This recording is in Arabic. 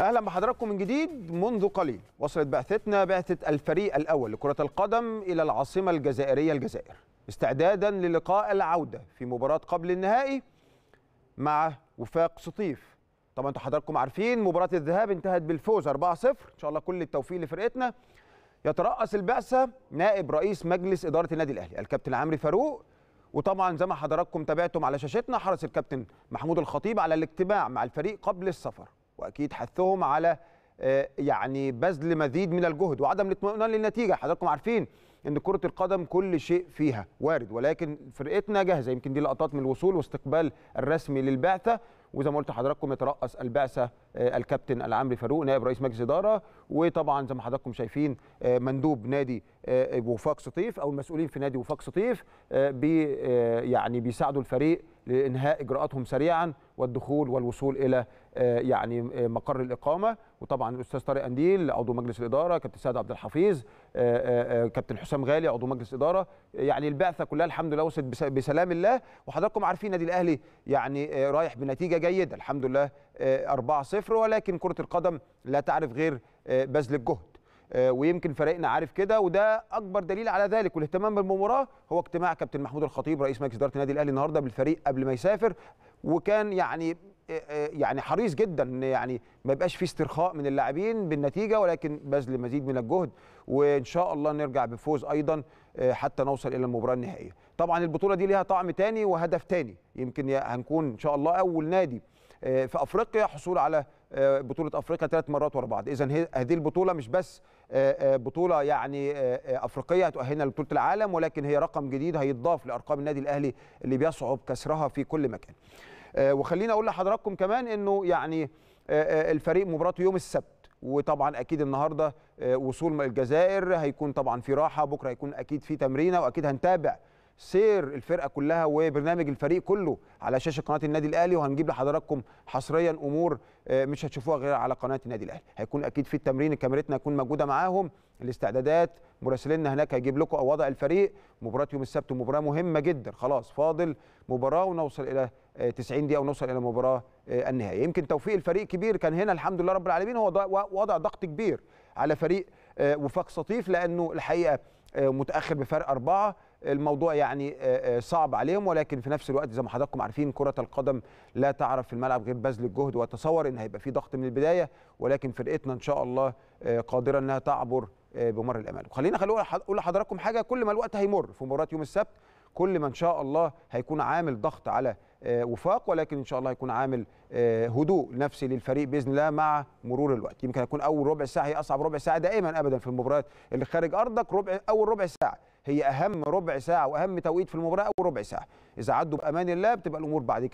اهلا بحضراتكم من جديد منذ قليل وصلت بعثتنا بعثه الفريق الاول لكره القدم الى العاصمه الجزائريه الجزائر استعدادا للقاء العوده في مباراه قبل النهائي مع وفاق سطيف طبعا انتوا حضراتكم عارفين مباراه الذهاب انتهت بالفوز 4-0 ان شاء الله كل التوفيق لفرقتنا يترأس البعثه نائب رئيس مجلس اداره النادي الاهلي الكابتن عمرو فاروق وطبعا زي ما حضراتكم تابعتم على شاشتنا حرص الكابتن محمود الخطيب على الاجتماع مع الفريق قبل السفر واكيد حثهم على آه، يعني بذل مزيد من الجهد وعدم الاطمئنان للنتيجه حضراتكم عارفين ان كره القدم كل شيء فيها وارد ولكن فرقتنا جاهزه يمكن دي لقطات من الوصول واستقبال الرسمي للبعثه وزي ما قلت لحضراتكم يترأس البعثه آه، الكابتن العامري فاروق نائب رئيس مجلس اداره وطبعا زي ما حضراتكم شايفين آه، مندوب نادي وفاق سطيف او المسؤولين في نادي وفاق سطيف بي يعني بيساعدوا الفريق لانهاء اجراءاتهم سريعا والدخول والوصول الى آه، يعني آه، مقر الاقامه وطبعا الاستاذ طارق انديل عضو مجلس الاداره كابتن سعد عبد الحفيظ آه، كابتن حسام غالي عضو مجلس اداره يعني البعثه كلها الحمد لله وصلت بسلام الله وحضراتكم عارفين النادي الاهلي يعني رايح بنتيجه جيده الحمد لله 4-0 ولكن كره القدم لا تعرف غير بذل الجهد ويمكن فريقنا عارف كده وده اكبر دليل على ذلك والاهتمام بالمباراه هو اجتماع كابتن محمود الخطيب رئيس مجلس اداره النادي الاهلي النهارده بالفريق قبل ما يسافر وكان يعني يعني حريص جدا ان يعني ما يبقاش في استرخاء من اللاعبين بالنتيجه ولكن بذل مزيد من الجهد وان شاء الله نرجع بفوز ايضا حتى نوصل الى المباراه النهائيه. طبعا البطوله دي ليها طعم تاني وهدف تاني يمكن هنكون ان شاء الله اول نادي في افريقيا حصول على بطوله افريقيا ثلاث مرات ورا بعض، اذا هذه البطوله مش بس بطوله يعني افريقيه هتؤهلنا لبطوله العالم ولكن هي رقم جديد هيتضاف لارقام النادي الاهلي اللي بيصعب كسرها في كل مكان. آه، وخلينا اقول لحضراتكم كمان انه يعني آه، آه، الفريق مباراته يوم السبت وطبعا اكيد النهارده وصول الجزائر هيكون طبعا في راحه بكره هيكون اكيد في تمرينه واكيد هنتابع سير الفرقه كلها وبرنامج الفريق كله على شاشه قناه النادي الاهلي وهنجيب لحضراتكم حصريا امور آه، مش هتشوفوها غير على قناه النادي الاهلي هيكون اكيد في التمرين كاميرتنا هتكون موجوده معاهم الاستعدادات مراسلنا هناك هيجيب لكم وضع الفريق مباراه يوم السبت مباراه مهمه جدا خلاص فاضل مباراه ونوصل الى 90 آه، دقيقه ونوصل الى مباراه آه، النهائيه يمكن توفيق الفريق كبير كان هنا الحمد لله رب العالمين هو وضع ضغط كبير على فريق وفاق سطيف لانه الحقيقه متاخر بفرق اربعه الموضوع يعني آه، آه، صعب عليهم ولكن في نفس الوقت زي ما حضراتكم عارفين كرة القدم لا تعرف في الملعب غير بذل الجهد واتصور ان هيبقى في ضغط من البداية ولكن فرقتنا ان شاء الله آه، قادرة انها تعبر بمر الامال وخلينا خلونا اقول لحضراتكم حاجة كل ما الوقت هيمر في مباراة يوم السبت كل ما ان شاء الله هيكون عامل ضغط على وفاق ولكن ان شاء الله هيكون عامل هدوء نفسي للفريق باذن الله مع مرور الوقت يمكن هيكون اول ربع ساعه هي اصعب ربع ساعه دائما ابدا في المباريات اللي خارج ارضك ربع اول ربع ساعه هي اهم ربع ساعه واهم توقيت في المباراه اول ربع ساعه اذا عدوا بامان الله بتبقى الامور بعد كده